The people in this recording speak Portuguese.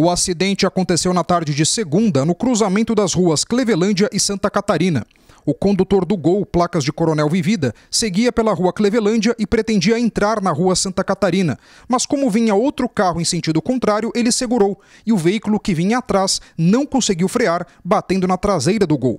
O acidente aconteceu na tarde de segunda, no cruzamento das ruas Clevelândia e Santa Catarina. O condutor do Gol, placas de Coronel Vivida, seguia pela rua Clevelândia e pretendia entrar na rua Santa Catarina. Mas como vinha outro carro em sentido contrário, ele segurou e o veículo que vinha atrás não conseguiu frear, batendo na traseira do Gol.